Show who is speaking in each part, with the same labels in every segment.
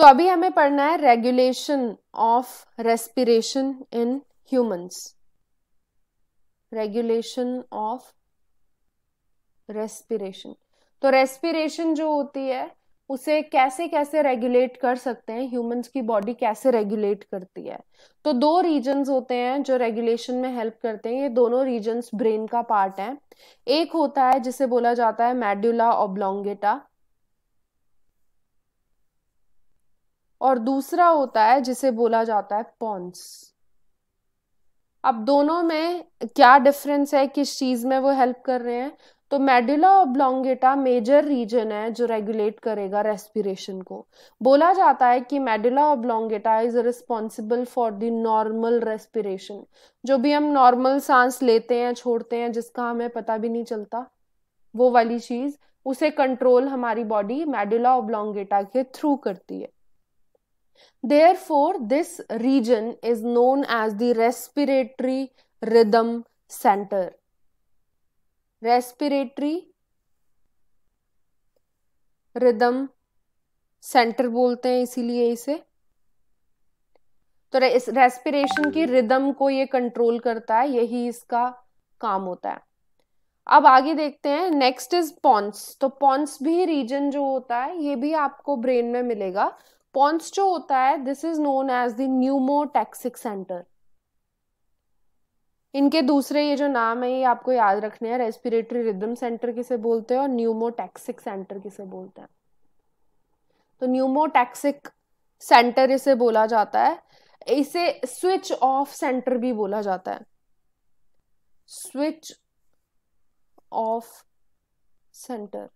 Speaker 1: तो अभी हमें पढ़ना है regulation of respiration in humans regulation of respiration तो रेस्पिरेशन जो होती है उसे कैसे कैसे रेगुलेट कर सकते हैं ह्यूमंस की बॉडी कैसे रेगुलेट करती है तो दो रीजन्स होते हैं जो रेगुलेशन में हेल्प करते हैं ये दोनों रीजन्स ब्रेन का पार्ट है एक होता है जिसे बोला जाता है मेड्यूला ओब्लोंगेटा और दूसरा होता है जिसे बोला जाता है पॉन्स अब दोनों में क्या डिफरेंस है किस चीज में वो हेल्प कर रहे हैं तो मेडुला ऑब्लोंगेटा मेजर रीजन है जो रेगुलेट करेगा रेस्पिरेशन को बोला जाता है कि medulla oblongata is responsible for the normal respiration जो भी हम नॉर्मल सांस लेते हैं छोड़ते हैं जिसका हमें पता भी नहीं चलता वो वाली चीज उसे कंट्रोल हमारी बॉडी मेडुला ऑब्लोंगेटा के थ्रू करती है Therefore, this region is known as the respiratory rhythm center. Respiratory rhythm center बोलते हैं इसीलिए इसे तो इस रेस्पिरेशन की रिदम को ये कंट्रोल करता है यही इसका काम होता है अब आगे देखते हैं नेक्स्ट इज पॉन्स तो पॉन्स भी रीजन जो होता है ये भी आपको ब्रेन में मिलेगा पॉन्स जो होता है this is known as the centre इनके दूसरे ये जो नाम है ये आपको याद रखने हैं रेस्पिरेटरी रिदम सेंटर किसे बोलते हैं और न्यूमोटेक्सिक सेंटर किसे बोलते हैं तो न्यूमोटैक्सिक सेंटर इसे बोला जाता है इसे स्विच ऑफ सेंटर भी बोला जाता है switch off centre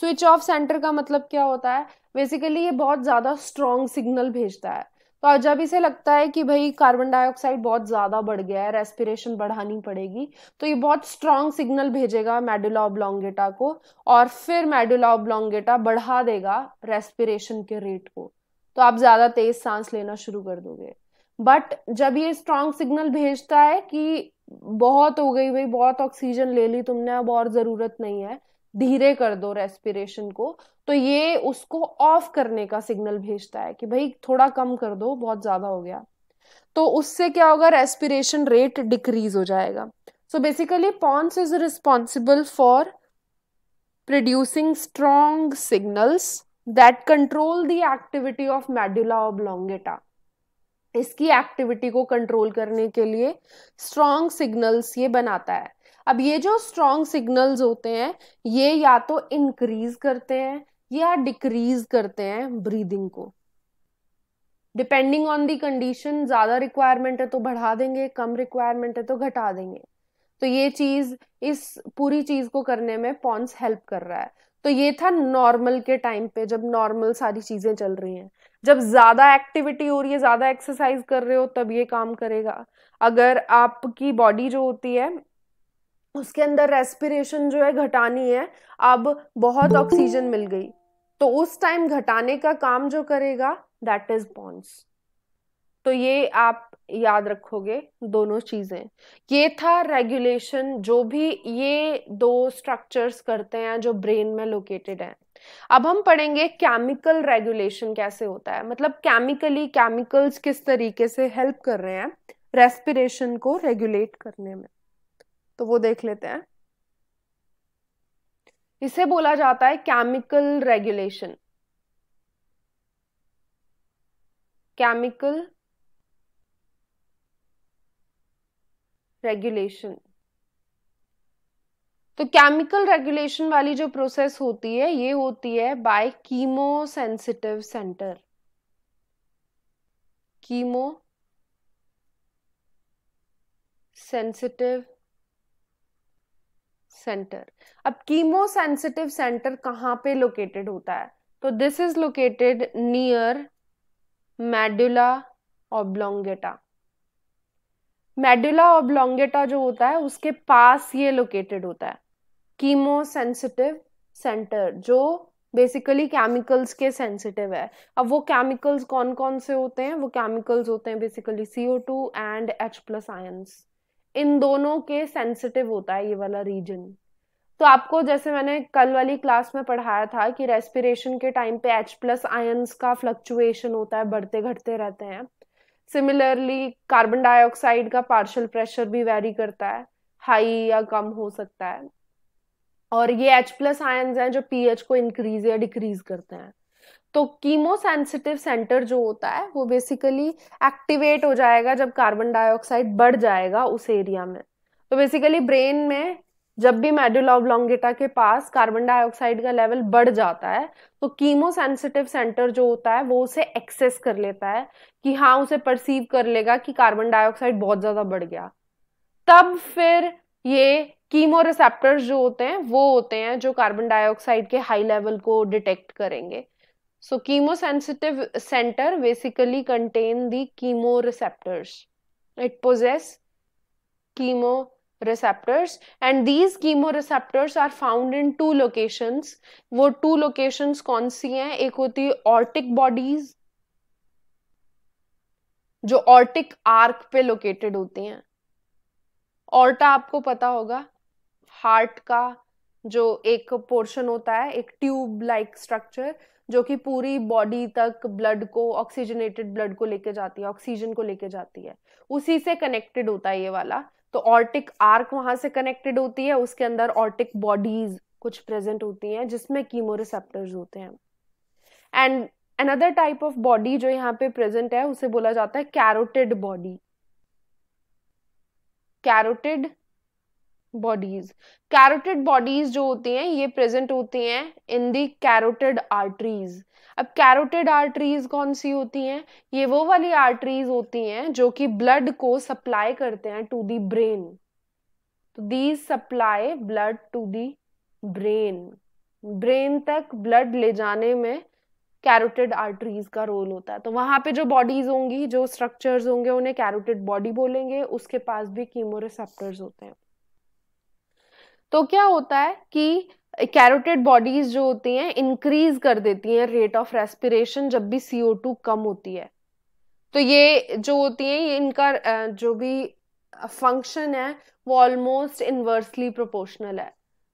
Speaker 1: switch off centre का मतलब क्या होता है बेसिकली ये बहुत ज़्यादा स्ट्रॉन्ग सिग्नल भेजता है तो जब इसे लगता है कि भाई कार्बन डाइऑक्साइड बहुत ज़्यादा बढ़ गया है रेस्पिरेशन बढ़ानी पड़ेगी तो ये बहुत स्ट्रांग सिग्नल भेजेगा मेडुला ऑब्लोंगेटा को और फिर मेडुला ऑब्लोंगेटा बढ़ा देगा रेस्पिरेशन के रेट को तो आप ज़्यादा तेज सांस लेना शुरू कर दोगे बट जब ये स्ट्रांग सिग्नल भेजता है कि बहुत हो गई भाई बहुत ऑक्सीजन ले ली तुमने अब और ज़रूरत नहीं है धीरे कर दो रेस्पिरेशन को तो ये उसको ऑफ करने का सिग्नल भेजता है कि भाई थोड़ा कम कर दो बहुत ज्यादा हो गया तो उससे क्या होगा रेस्पिरेशन रेट डिक्रीज हो जाएगा so basically pons is responsible for producing strong signals that control the activity of medulla oblongata इसकी एक्टिविटी को कंट्रोल करने के लिए स्ट्रॉन्ग सिग्नल्स ये बनाता है अब ये जो स्ट्रॉन्ग सिग्नल्स होते हैं ये या तो इंक्रीज करते हैं या डिक्रीज करते हैं ब्रीदिंग को डिपेंडिंग ऑन दी कंडीशन ज्यादा रिक्वायरमेंट है तो बढ़ा देंगे कम रिक्वायरमेंट है तो घटा देंगे तो ये चीज इस पूरी चीज को करने में पॉन्स हेल्प कर रहा है तो ये था नॉर्मल के टाइम पे जब नॉर्मल सारी चीजें चल रही हैं जब ज्यादा एक्टिविटी हो रही है ज्यादा एक्सरसाइज कर रहे हो तब ये काम करेगा अगर आपकी बॉडी जो होती है उसके अंदर रेस्पिरेशन जो है घटानी है अब बहुत ऑक्सीजन मिल गई तो उस टाइम घटाने का काम जो करेगा दैट इज बॉन्स तो ये आप याद रखोगे दोनों चीजें ये था रेगुलेशन जो भी ये दो स्ट्रक्चर्स करते हैं जो ब्रेन में लोकेटेड है अब हम पढ़ेंगे केमिकल रेगुलेशन कैसे होता है मतलब केमिकली केमिकल्स किस तरीके से हेल्प कर रहे हैं रेस्पिरेशन को रेगुलेट करने में तो वो देख लेते हैं इसे बोला जाता है केमिकल रेगुलेशन केमिकल रेगुलेशन तो केमिकल रेगुलेशन वाली जो प्रोसेस होती है ये होती है by chemosensitive centre chemosensitive centre अब कीमो सेंसिटिव सेंटर कहाँ पे लोकेटेड होता है तो this is located near medulla oblongata medulla oblongata जो होता है उसके पास ये लोकेटेड होता है कीमो सेंसिटिव सेंटर जो बेसिकली केमिकल्स के सेंसिटिव है अब वो केमिकल्स कौन कौन से होते हैं वो केमिकल्स होते हैं basically CO two and H plus ions इन दोनों के सेंसिटिव होता है ये वाला रीजन तो आपको जैसे मैंने कल वाली क्लास में पढ़ाया था कि रेस्पिरेशन के टाइम पे एच प्लस आयन्स का फ्लक्चुएशन होता है बढ़ते घटते रहते हैं सिमिलरली कार्बन डाइऑक्साइड का पार्शियल प्रेशर भी वेरी करता है हाई या कम हो सकता है और ये एच प्लस आयन्स हैं जो पीएच को इंक्रीज या डिक्रीज करते हैं तो कीमो सेंसिटिव सेंटर जो होता है वो बेसिकली एक्टिवेट हो जाएगा जब कार्बन डाइऑक्साइड बढ़ जाएगा उस एरिया में तो बेसिकली ब्रेन में जब भी मेडुला के पास कार्बन डाइऑक्साइड का लेवल बढ़ जाता है तो कीमो सेंसिटिव सेंटर जो होता है वो उसे एक्सेस कर लेता है कि हाँ उसे परसीव कर लेगा कि कार्बन डाइऑक्साइड बहुत ज़्यादा बढ़ गया तब फिर ये कीमो रिसेप्टर्स जो होते हैं वो होते हैं जो कार्बन डाइऑक्साइड के हाई लेवल को डिटेक्ट करेंगे so sensitive centre basically contain the chemoreceptors it possess chemoreceptors and these chemoreceptors are found in two locations वो टू लोकेशंस कौन सी हैं एक होती है ऑर्टिक बॉडीज जो ऑर्टिक आर्क पे लोकेटेड होती हैं ऑर्टा आपको पता होगा हार्ट का जो एक पोर्शन होता है एक ट्यूब लाइक स्ट्रक्चर जो कि पूरी बॉडी तक ब्लड को ऑक्सीजनेटेड ब्लड को लेके जाती है ऑक्सीजन को लेके जाती है उसी से कनेक्टेड होता है ये वाला तो ऑर्टिक आर्क वहां से कनेक्टेड होती है उसके अंदर ऑर्टिक बॉडीज कुछ प्रेजेंट होती हैं जिसमें कीमोरिसेप्टर्स होते हैं and another type of body जो यहाँ पे प्रेजेंट है उसे बोला जाता है carotid body carotid bodies carotid bodies जो होती हैं ये प्रेजेंट होती हैं इन दी कैरोटेड आर्टरीज अब कैरोटेड आर्टरीज कौन सी होती हैं ये वो वाली आर्टरीज होती हैं जो कि ब्लड को सप्लाई करते हैं टू दी ब्रेन तो these supply blood to the brain brain तक ब्लड ले जाने में कैरोटेड आर्टरीज का रोल होता है तो वहां पे जो बॉडीज होंगी जो स्ट्रक्चर्स होंगे उन्हें कैरोटेड बॉडी बोलेंगे उसके पास भी कीमोरिसेप्टर्स होते हैं तो क्या होता है कि कैरोटेड बॉडीज जो होती हैं इंक्रीज कर देती हैं रेट ऑफ रेस्पिरेशन जब भी सीओ टू कम होती है तो ये जो होती हैं ये इनका जो भी फंक्शन है वो ऑलमोस्ट इन्वर्सली प्रोपोर्शनल है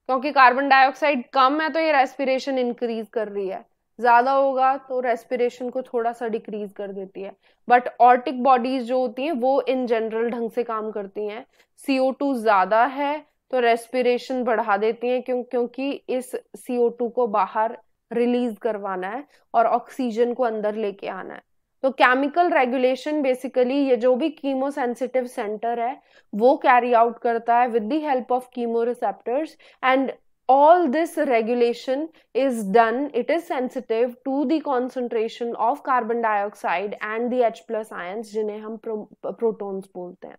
Speaker 1: क्योंकि कार्बन डाइऑक्साइड कम है तो ये रेस्पिरेशन इंक्रीज कर रही है ज़्यादा होगा तो रेस्पिरेशन को थोड़ा सा डिक्रीज कर देती है बट ऑर्टिक बॉडीज जो होती हैं वो इन जनरल ढंग से काम करती हैं सीओ टू ज़्यादा है तो रेस्पिरेशन बढ़ा देती हैं क्यों क्योंकि इस सीओ टू को बाहर रिलीज करवाना है और ऑक्सीजन को अंदर लेके आना है तो केमिकल रेगुलेशन बेसिकली ये जो भी कीमो सेंसिटिव सेंटर है वो कैरी आउट करता है with the help of chemoreceptors and all this regulation is done it is sensitive to the concentration of carbon dioxide and the H plus ions जिन्हें हम protons बोलते हैं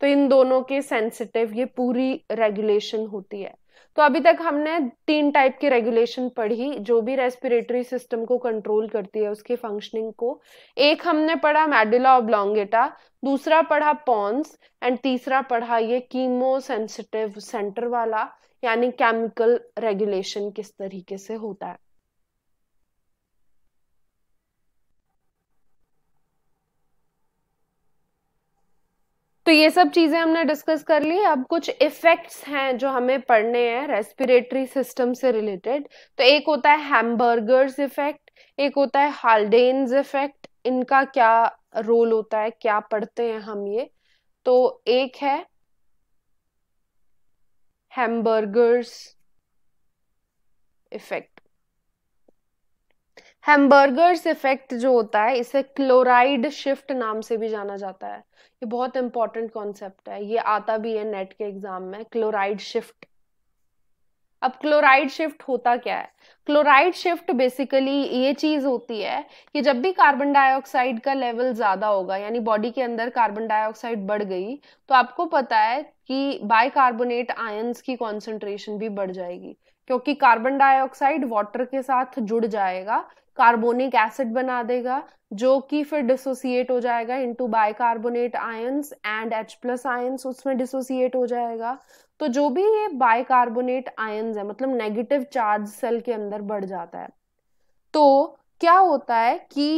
Speaker 1: तो इन दोनों के सेंसिटिव ये पूरी रेगुलेशन होती है तो अभी तक हमने तीन टाइप की रेगुलेशन पढ़ी जो भी रेस्पिरेटरी सिस्टम को कंट्रोल करती है उसकी फंक्शनिंग को एक हमने पढ़ा मेडुला ऑब्लोंगेटा दूसरा पढ़ा पॉन्स एंड तीसरा पढ़ा ये कीमो सेंसिटिव सेंटर वाला यानी केमिकल रेगुलेशन किस तरीके से होता है तो ये सब चीज़ें हमने डिस्कस कर ली अब कुछ इफ़ेक्ट्स हैं जो हमें पढ़ने हैं रेस्पिरेटरी सिस्टम से रिलेटेड तो एक होता है हैमबर्गर्स इफ़ेक्ट एक होता है हालडेन्स इफ़ेक्ट इनका क्या रोल होता है क्या पढ़ते हैं हम ये तो एक है हैमबर्गर्स इफ़ेक्ट हेम्बर्गर्स इफेक्ट जो होता है इसे क्लोराइड शिफ्ट नाम से भी जाना जाता है ये बहुत इंपॉर्टेंट कॉन्सेप्ट है ये आता भी है नेट के एग्जाम में क्लोराइड शिफ्ट अब क्लोराइड शिफ्ट होता क्या है क्लोराइड शिफ्ट बेसिकली ये चीज होती है कि जब भी कार्बन डाइऑक्साइड का लेवल ज्यादा होगा यानी बॉडी के अंदर कार्बन डाइऑक्साइड बढ़ गई तो आपको पता है कि बाइकार्बोनेट आयंस की कॉन्सेंट्रेशन भी बढ़ जाएगी क्योंकि कार्बन डाइऑक्साइड वाटर के साथ जुड़ जाएगा कार्बोनिक एसिड बना देगा जो कि फिर डिसोसिएट हो जाएगा into bicarbonate ions and H plus ions उसमें डिसोसिएट हो जाएगा तो जो भी ये बाइकार्बोनेट आयंस है मतलब नेगेटिव चार्ज सेल के अंदर बढ़ जाता है तो क्या होता है कि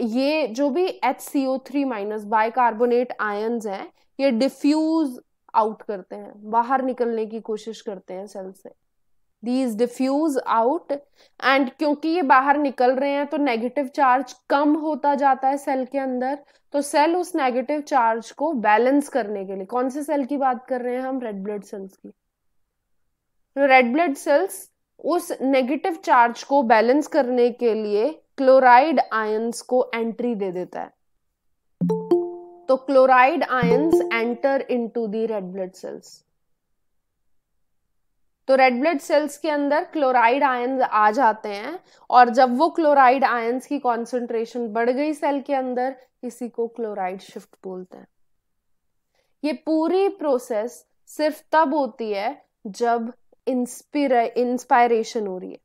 Speaker 1: ये जो भी H C O three minus bicarbonate ions हैं ये डिफ्यूज आउट करते हैं बाहर निकलने की कोशिश करते हैं सेल से दीज डिफ्यूज आउट एंड क्योंकि ये बाहर निकल रहे हैं तो नेगेटिव चार्ज कम होता जाता है सेल के अंदर तो सेल उस नेगेटिव चार्ज को बैलेंस करने के लिए कौन से सेल की बात कर रहे हैं हम रेड ब्लड सेल्स की रेड ब्लड सेल्स उस नेगेटिव चार्ज को बैलेंस करने के लिए क्लोराइड आयंस को एंट्री दे देता है तो chloride ions enter into the red blood cells तो रेड ब्लड सेल्स के अंदर क्लोराइड आयन आ जाते हैं और जब वो क्लोराइड आयन्स की कॉन्सेंट्रेशन बढ़ गई सेल के अंदर इसी को क्लोराइड शिफ्ट बोलते हैं ये पूरी प्रोसेस सिर्फ तब होती है जब इंस्पिर इंस्पायरेशन हो रही है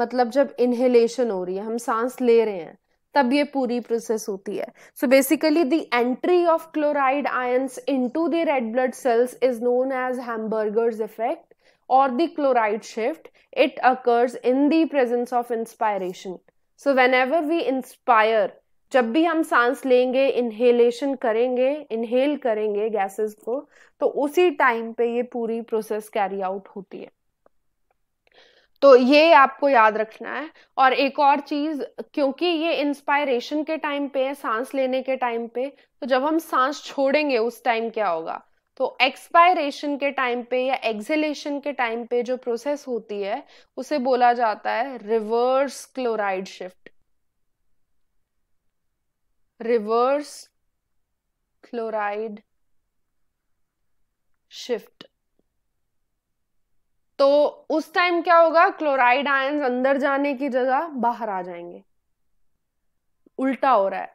Speaker 1: मतलब जब इनहेलेशन हो रही है हम सांस ले रहे हैं तब ये पूरी प्रोसेस होती है so basically the entry of chloride ions to the red blood cells is known as Hamburger's effect और the chloride shift it occurs in the presence of inspiration so whenever we inspire जब भी हम सांस लेंगे inhalation करेंगे inhale करेंगे gases को तो उसी टाइम पे ये पूरी प्रोसेस कैरी आउट होती है तो ये आपको याद रखना है और एक और चीज़ क्योंकि ये इंस्पायरेशन के टाइम पे है सांस लेने के टाइम पे तो जब हम सांस छोड़ेंगे उस टाइम क्या होगा तो एक्सपायरेशन के टाइम पे या एक्सेलेशन के टाइम पे जो प्रोसेस होती है उसे बोला जाता है reverse chloride shift reverse chloride shift तो उस टाइम क्या होगा क्लोराइड आयन अंदर जाने की जगह बाहर आ जाएंगे उल्टा हो रहा है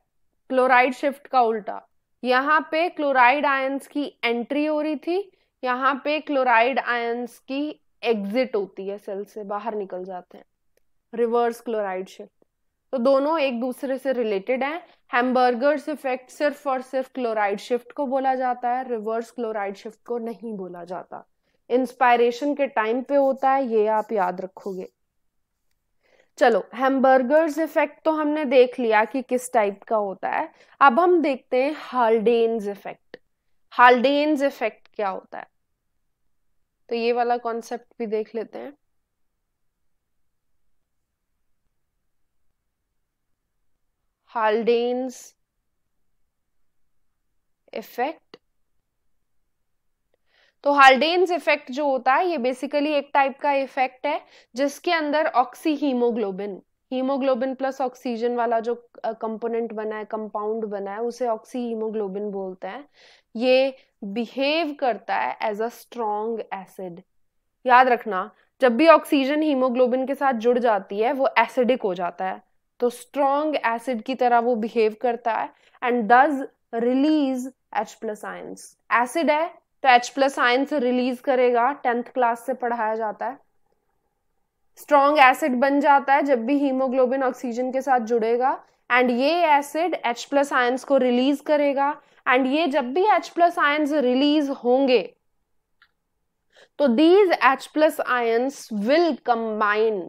Speaker 1: क्लोराइड शिफ्ट का उल्टा यहाँ पे क्लोराइड आयन्स की एंट्री हो रही थी यहाँ पे क्लोराइड आयन्स की एग्जिट होती है सेल से बाहर निकल जाते हैं रिवर्स क्लोराइड शिफ्ट तो दोनों एक दूसरे से रिलेटेड हैं हैमबर्गर्स इफेक्ट सिर्फ और सिर्फ क्लोराइड शिफ्ट को बोला जाता है रिवर्स क्लोराइड शिफ्ट को नहीं बोला जाता इंस्पायरेशन के टाइम पे होता है ये आप याद रखोगे चलो हैमबर्गर्स इफेक्ट तो हमने देख लिया कि किस टाइप का होता है अब हम देखते हैं हाल्डेन्स इफेक्ट हाल्डेन्स इफेक्ट क्या होता है तो ये वाला कॉन्सेप्ट भी देख लेते हैं हाल्डेन्स इफेक्ट तो हार्डेन्स इफेक्ट जो होता है ये बेसिकली एक टाइप का इफेक्ट है जिसके अंदर oxyhaemoglobin haemoglobin plus oxygen वाला जो कंपोनेंट बना है कंपाउंड बना है उसे ऑक्सी हीमोग्लोबिन बोलते हैं ये बिहेव करता है एज अ स्ट्रॉन्ग एसिड याद रखना जब भी ऑक्सीजन हीमोग्लोबिन के साथ जुड़ जाती है वो एसिडिक हो जाता है तो स्ट्रॉन्ग एसिड की तरह वो बिहेव करता है and does release H plus ions acid है तो H प्लस आयन से रिलीज करेगा टेंथ क्लास से पढ़ाया जाता है स्ट्रॉन्ग एसिड बन जाता है जब भी हीमोग्लोबिन ऑक्सीजन के साथ जुड़ेगा एंड ये एसिड H प्लस आयन्स को रिलीज करेगा एंड ये जब भी H प्लस आयन्स रिलीज होंगे तो these H plus ions will combine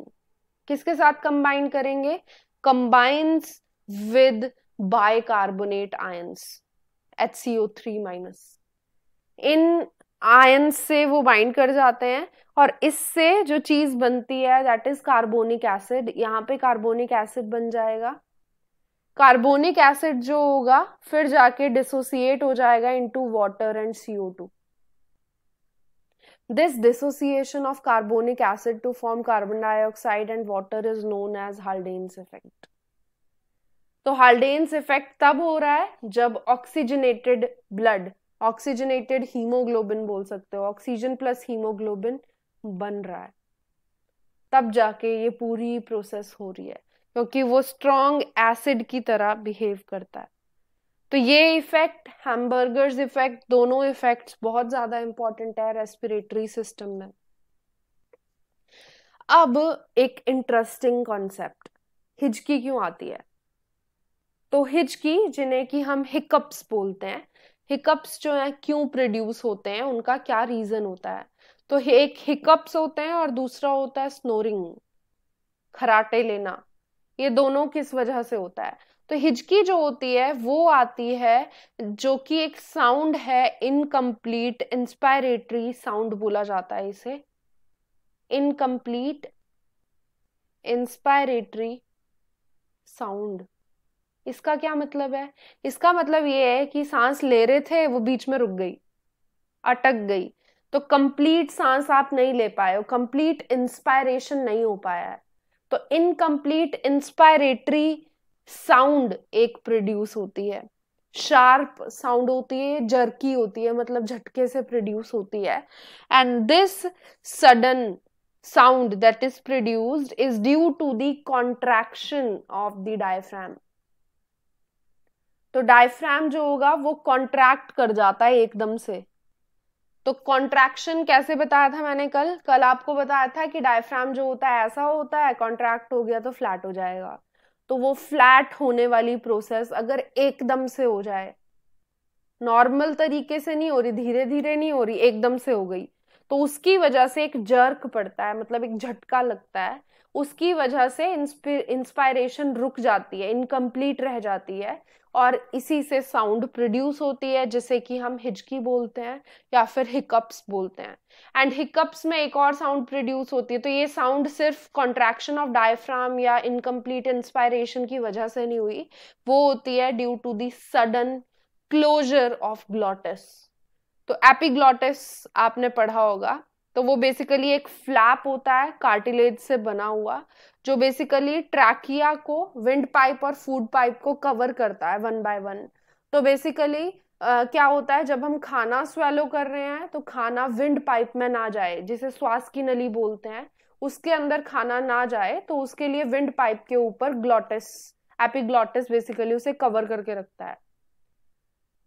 Speaker 1: किसके साथ कंबाइन करेंगे combines with bicarbonate ions H C O three minus इन आयन से वो बाइंड कर जाते हैं और इससे जो चीज बनती है दैट इज कार्बोनिक एसिड यहाँ पे कार्बोनिक एसिड बन जाएगा कार्बोनिक एसिड जो होगा फिर जाके डिसोसिएट हो जाएगा into water and CO two this dissociation of carbonic acid to form carbon dioxide and water is known as Haldane's effect तो हाल्डेन्स इफेक्ट तब हो रहा है जब ऑक्सीजनेटेड ब्लड ऑक्सीजनेटेड हीमोग्लोबिन बोल सकते हो ऑक्सीजन प्लस हीमोग्लोबिन बन रहा है तब जाके ये पूरी प्रोसेस हो रही है क्योंकि वो स्ट्रॉन्ग एसिड की तरह बिहेव करता है तो ये इफेक्ट हैमबर्गर्स इफेक्ट दोनों इफेक्ट्स बहुत ज्यादा इंपॉर्टेंट है रेस्पिरेटरी सिस्टम में अब एक इंटरेस्टिंग कॉन्सेप्ट हिचकी क्यों आती है तो हिचकी जिन्हें कि हम हिकअप्स बोलते हैं हिकअप्स जो हैं क्यों प्रोड्यूस होते हैं उनका क्या रीजन होता है तो एक हिकअप्स होते हैं और दूसरा होता है स्नोरिंग खराटे लेना ये दोनों किस वजह से होता है तो हिचकी जो होती है वो आती है जो कि एक साउंड है इनकम्प्लीट इंस्पायरेटरी साउंड बोला जाता है इसे इनकम्प्लीट इंस्पायरेटरी साउंड इसका क्या मतलब है इसका मतलब ये है कि सांस ले रहे थे वो बीच में रुक गई अटक गई तो कंप्लीट सांस आप नहीं ले पाए हो कंप्लीट इंस्पायरेशन नहीं हो पाया है तो इनकम्प्लीट इंस्पायरेटरी साउंड एक प्रोड्यूस होती है शार्प साउंड होती है जर्की होती है मतलब झटके से प्रोड्यूस होती है and this sudden sound that is produced is due to the contraction of the diaphragm तो डायफ्राम जो होगा वो कॉन्ट्रैक्ट कर जाता है एकदम से तो कॉन्ट्रैक्शन कैसे बताया था मैंने कल कल आपको बताया था कि डायफ्राम जो होता है ऐसा होता है कॉन्ट्रैक्ट हो गया तो फ्लैट हो जाएगा तो वो फ्लैट होने वाली प्रोसेस अगर एकदम से हो जाए नॉर्मल तरीके से नहीं हो रही धीरे धीरे नहीं हो रही एकदम से हो गई तो उसकी वजह से एक जर्क पड़ता है मतलब एक झटका लगता है उसकी वजह से इंस्पायरेशन रुक जाती है इनकम्प्लीट रह जाती है और इसी से साउंड प्रोड्यूस होती है जैसे कि हम हिचकी बोलते हैं या फिर हिकअप्स बोलते हैं एंड हिकअप्स में एक और साउंड प्रोड्यूस होती है तो ये साउंड सिर्फ कॉन्ट्रैक्शन ऑफ डायफ्राम या इनकम्प्लीट इंस्पायरेशन की वजह से नहीं हुई वो होती है due to the sudden closure of glottis तो एपिग्लॉटिस आपने पढ़ा होगा तो वो बेसिकली एक फ्लैप होता है कार्टिलेज से बना हुआ जो बेसिकली ट्रैकिया को विंड पाइप और फूड पाइप को कवर करता है वन बाय वन तो बेसिकली Uh, क्या होता है जब हम खाना स्वेलो कर रहे हैं तो खाना विंड पाइप में ना जाए जिसे श्वास की नली बोलते हैं उसके अंदर खाना ना जाए तो उसके लिए विंड पाइप के ऊपर ग्लॉटिस एपिग्लॉटिस बेसिकली उसे कवर करके रखता है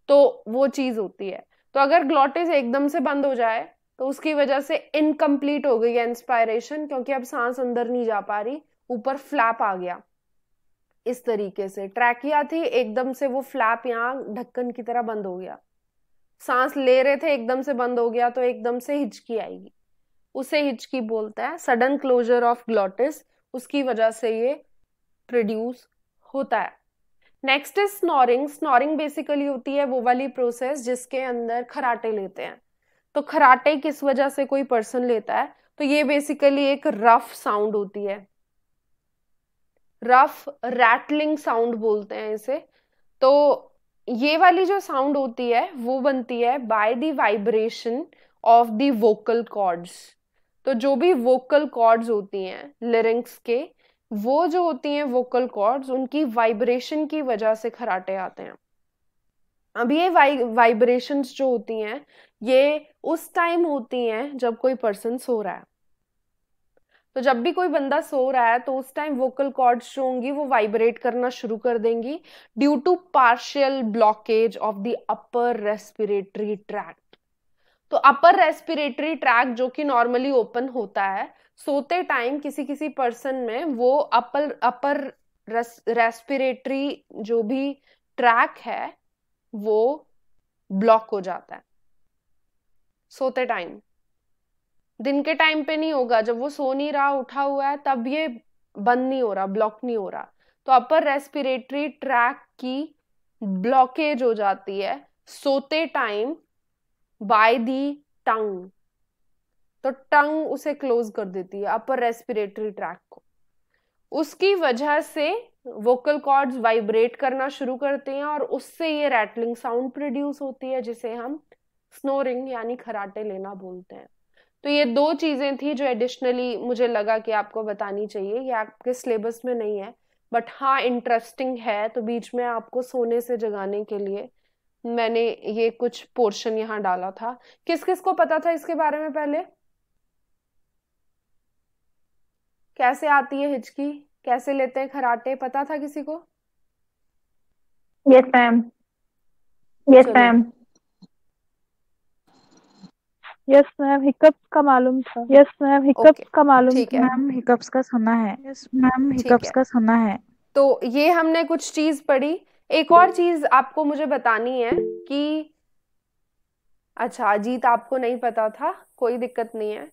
Speaker 1: तो वो चीज होती है तो अगर ग्लॉटिस एकदम से बंद हो जाए तो उसकी वजह से इनकम्प्लीट हो गई है इंस्पायरेशन क्योंकि अब सांस अंदर नहीं जा पा रही ऊपर फ्लैप आ गया इस तरीके से ट्रैकिया थी एकदम से वो फ्लैप यहाँ ढक्कन की तरह बंद हो गया सांस ले रहे थे एकदम से बंद हो गया तो एकदम से हिचकी आएगी उसे हिचकी बोलता है सडन क्लोजर ऑफ ग्लोटिस उसकी वजह से ये प्रोड्यूस होता है next is snoring snoring basically होती है वो वाली प्रोसेस जिसके अंदर खराटे लेते हैं तो खराटे किस वजह से कोई पर्सन लेता है तो ये बेसिकली एक रफ साउंड होती है रफ रैटलिंग साउंड बोलते हैं इसे तो ये वाली जो साउंड होती है वो बनती है by the vibration of the vocal cords तो जो भी वोकल कॉर्ड्स होती हैं लिरिंग्स के वो जो होती हैं वोकल कॉर्ड्स उनकी वाइब्रेशन की वजह से खराटे आते हैं अब ये वाइ वाइब्रेशंस जो होती हैं ये उस टाइम होती हैं जब कोई पर्सन सो रहा है तो जब भी कोई बंदा सो रहा है तो उस टाइम वोकल कॉर्ड्स जो होंगी वो वाइब्रेट करना शुरू कर देंगी due to partial blockage of the upper respiratory tract तो अपर रेस्पिरेटरी ट्रैक जो कि नॉर्मली ओपन होता है सोते टाइम किसी किसी पर्सन में वो अपर अपर रेस्पिरेटरी जो भी ट्रैक है वो ब्लॉक हो जाता है सोते टाइम दिन के टाइम पे नहीं होगा जब वो सो नहीं रहा उठा हुआ है तब ये बंद नहीं हो रहा ब्लॉक नहीं हो रहा तो अपर रेस्पिरेटरी ट्रैक की ब्लॉकेज हो जाती है सोते टाइम बाय दी टंग तो टंग उसे क्लोज कर देती है अपर रेस्पिरेटरी ट्रैक को उसकी वजह से वोकल कॉर्ड्स वाइब्रेट करना शुरू करते हैं और उससे ये रैटलिंग साउंड प्रोड्यूस होती है जिसे हम स्नोरिंग यानी खराटे लेना बोलते हैं तो ये दो चीज़ें थी जो एडिशनली मुझे लगा कि आपको बतानी चाहिए ये आपके सिलेबस में नहीं है बट हाँ इंटरेस्टिंग है तो बीच में आपको सोने से जगाने के लिए मैंने ये कुछ पोर्शन यहाँ डाला था किस किस को पता था इसके बारे में पहले कैसे आती है हिचकी कैसे लेते हैं खराटे पता था किसी को yes ma'am yes ma'am yes ma'am hiccups का मालूम था यस मैम हिकअप्स का मालूम ठीक है मैम हिकअप्स का सुना है यस मैम हिकअप्स का सुना है तो ये हमने कुछ चीज पढ़ी एक और चीज आपको मुझे बतानी है कि अच्छा अजीत आपको नहीं पता था कोई दिक्कत नहीं है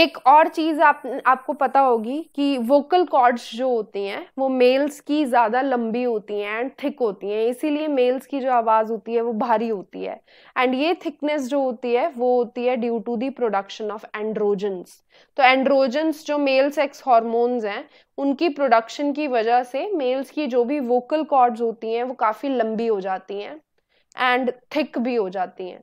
Speaker 1: एक और चीज आप आपको पता होगी कि वोकल कॉर्ड्स जो होती हैं वो मेल्स की ज्यादा लंबी होती हैं एंड थिक होती हैं इसीलिए मेल्स की जो आवाज होती है वो भारी होती है एंड ये थिकनेस जो होती है वो होती है due to the production of androgens तो एंड्रोजन्स जो मेल सेक्स हॉर्मोन्स हैं उनकी प्रोडक्शन की वजह से मेल्स की जो भी वोकल कॉर्ड्स होती हैं वो काफ़ी लंबी हो जाती हैं एंड थिक भी हो जाती हैं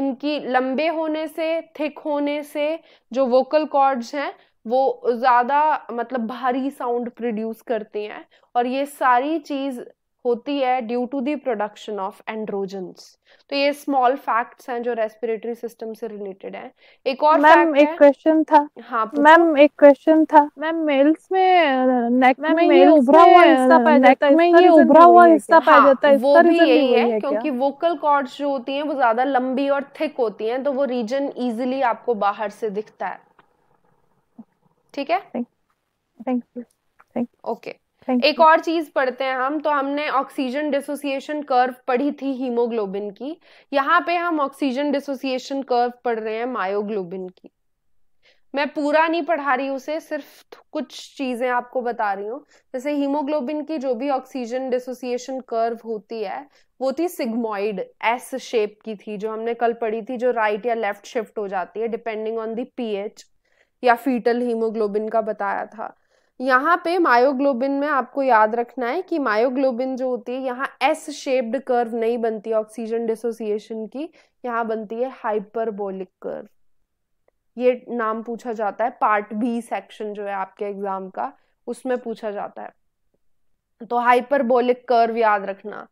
Speaker 1: इनकी लंबे होने से थिक होने से जो वोकल कॉर्ड्स हैं वो ज़्यादा मतलब भारी साउंड प्रोड्यूस करती हैं और ये सारी चीज़ होती है due to the production of androgens तो ये स्मॉल फैक्ट्स हैं जो रेस्पिरेटरी सिस्टम से रिलेटेड हैं एक और मैम एक क्वेश्चन था हाँ मैम एक क्वेश्चन था मैम मेल्स में नेक uh, में, ये उभरा हुआ uh, हिस्सा पाया जाता है नेक में ये उभरा हुआ हिस्सा पाया हाँ, जाता है वो भी यही है क्योंकि वोकल कॉर्ड्स जो होती हैं वो ज्यादा लंबी और थिक होती हैं तो वो रीजन इजीली आपको बाहर से दिखता है ठीक है thank you thank you okay एक और चीज पढ़ते हैं हम तो हमने ऑक्सीजन डिसोसिएशन कर्व पढ़ी थी हीमोग्लोबिन की यहाँ पे हम ऑक्सीजन डिसोसिएशन कर्व पढ़ रहे हैं मायोग्लोबिन की मैं पूरा नहीं पढ़ा रही उसे सिर्फ कुछ चीजें आपको बता रही हूँ जैसे हीमोग्लोबिन की जो भी ऑक्सीजन डिसोसिएशन कर्व होती है वो थी सिग्मोइड एस शेप की थी जो हमने कल पढ़ी थी जो राइट या लेफ्ट शिफ्ट हो जाती है डिपेंडिंग ऑन दी पीएच या फीटल हीमोग्लोबिन का बताया था यहाँ पे मायोग्लोबिन में आपको याद रखना है कि मायोग्लोबिन जो होती है यहाँ एस शेप्ड कर्व नहीं बनती है ऑक्सीजन डिसोसिएशन की यहाँ बनती है हाइपरबोलिक कर्व ये नाम पूछा जाता है पार्ट बी सेक्शन जो है आपके एग्जाम का उसमें पूछा जाता है तो हाइपरबोलिक कर्व याद रखना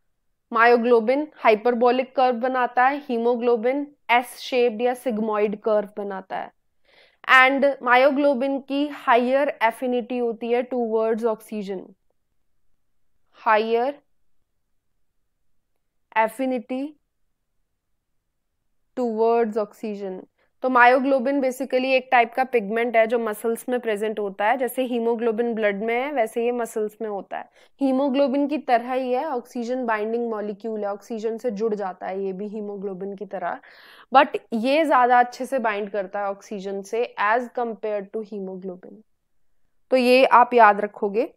Speaker 1: मायोग्लोबिन हाइपरबोलिक कर्व बनाता है हीमोग्लोबिन एस शेप्ड या सिग्मोइड कर्व बनाता है एंड मायोग्लोबिन की हायर एफिनिटी होती है towards oxygen higher affinity towards oxygen तो मायोग्लोबिन बेसिकली एक टाइप का पिगमेंट है जो मसल्स में प्रेजेंट होता है जैसे हीमोग्लोबिन ब्लड में है वैसे ये मसल्स में होता है हीमोग्लोबिन की तरह ही है ऑक्सीजन बाइंडिंग मॉलिक्यूल है ऑक्सीजन से जुड़ जाता है ये भी हीमोग्लोबिन की तरह बट ये ज़्यादा अच्छे से बाइंड करता है ऑक्सीजन से एज कम्पेयर टू हीमोग्लोबिन तो ये आप याद रखोगे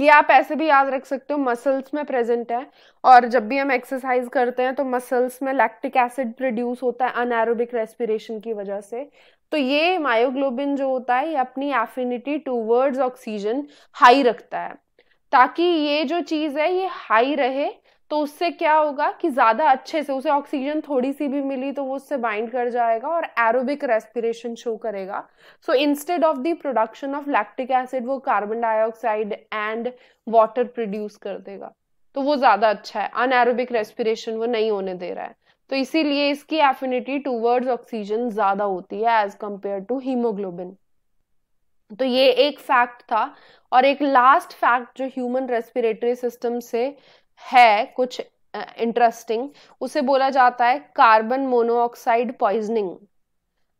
Speaker 1: ये आप ऐसे भी याद रख सकते हो मसल्स में प्रेजेंट है और जब भी हम एक्सरसाइज करते हैं तो मसल्स में लैक्टिक एसिड प्रोड्यूस होता है अनैरोबिक रेस्पिरेशन की वजह से तो ये मायोग्लोबिन जो होता है ये अपनी एफिनिटी टूवर्ड्स ऑक्सीजन हाई रखता है ताकि ये जो चीज़ है ये हाई रहे तो उससे क्या होगा कि ज़्यादा अच्छे से उसे ऑक्सीजन थोड़ी सी भी मिली तो वो उससे बाइंड कर जाएगा और एरोबिक रेस्पिरेशन शो करेगा so instead of the production of lactic acid वो carbon dioxide and water produce कर देगा तो वो ज़्यादा अच्छा है अनएरोबिक रेस्पिरेशन वो नहीं होने दे रहा है तो इसीलिए इसकी एफिनिटी टूवर्ड्स ऑक्सीजन ज़्यादा होती है एज कम्पेयर टू हीमोग्लोबिन तो ये एक फैक्ट था और एक लास्ट फैक्ट जो ह्यूमन रेस्पिरेटरी सिस्टम से है कुछ इंटरेस्टिंग उसे बोला जाता है कार्बन मोनोऑक्साइड पॉइजनिंग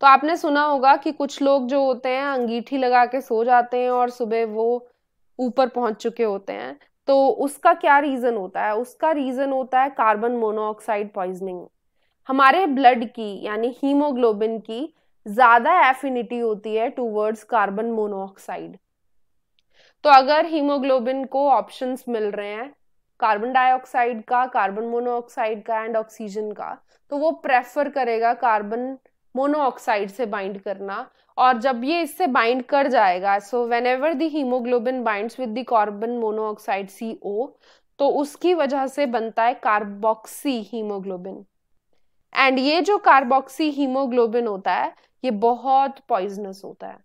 Speaker 1: तो आपने सुना होगा कि कुछ लोग जो होते हैं अंगीठी लगा के सो जाते हैं और सुबह वो ऊपर पहुंच चुके होते हैं तो उसका क्या रीज़न होता है उसका रीज़न होता है कार्बन मोनोऑक्साइड पॉइजनिंग हमारे ब्लड की यानी हीमोग्लोबिन की ज़्यादा एफिनिटी होती है टूवर्ड्स कार्बन मोनोऑक्साइड तो अगर हीमोग्लोबिन को ऑप्शंस मिल रहे हैं कार्बन डाइऑक्साइड का कार्बन मोनोऑक्साइड का एंड ऑक्सीजन का तो वो प्रेफर करेगा कार्बन मोनोऑक्साइड से बाइंड करना और जब ये इससे बाइंड कर जाएगा so whenever the haemoglobin binds with the carbon monoxide C O तो उसकी वजह से बनता है कार्बोक्सी हीमोग्लोबिन एंड ये जो कार्बोक्सी हीमोग्लोबिन होता है ये बहुत पॉइजनस होता है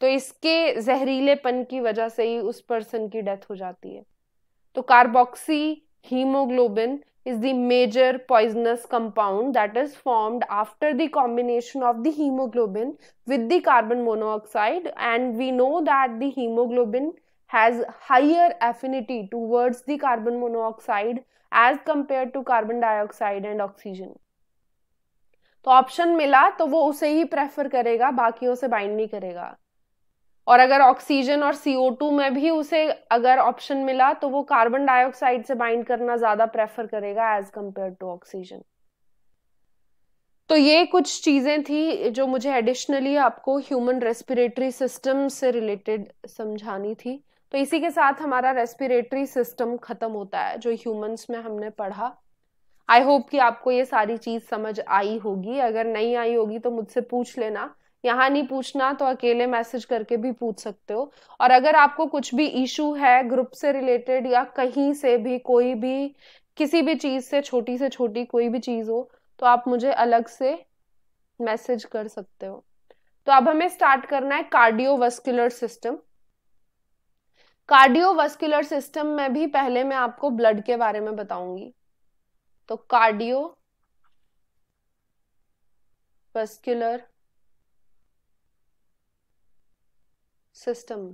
Speaker 1: तो इसके जहरीलेपन की वजह से ही उस पर्सन की डेथ हो जाती है तो carboxy haemoglobin is the major poisonous compound that is formed after the combination of the haemoglobin with the carbon monoxide and we know that the haemoglobin has higher affinity towards the carbon monoxide as compare to carbon dioxide and oxygen तो option मिला तो वो उसे ही prefer करेगा बाकियों से bind नहीं करेगा और अगर ऑक्सीजन और CO2 में भी उसे अगर ऑप्शन मिला तो वो कार्बन डाइऑक्साइड से बाइंड करना ज्यादा प्रेफर करेगा एज कंपेयर टू ऑक्सीजन तो ये कुछ चीजें थी जो मुझे एडिशनली आपको ह्यूमन रेस्पिरेटरी सिस्टम से रिलेटेड समझानी थी तो इसी के साथ हमारा रेस्पिरेटरी सिस्टम खत्म होता है जो ह्यूमंस में हमने पढ़ा आई होप कि आपको ये सारी चीज समझ आई होगी अगर नहीं आई होगी तो मुझसे पूछ लेना यहाँ नहीं पूछना तो अकेले मैसेज करके भी पूछ सकते हो और अगर आपको कुछ भी इशू है ग्रुप से रिलेटेड या कहीं से भी कोई भी किसी भी चीज़ से छोटी से छोटी कोई भी चीज़ हो तो आप मुझे अलग से मैसेज कर सकते हो तो अब हमें स्टार्ट करना है कार्डियोवस्कुलर सिस्टम कार्डियोवस्कुलर सिस्टम में भी पहले मैं आपको ब्लड के बारे में बताऊंगी तो कार्डियो वस्कुलर सिस्टम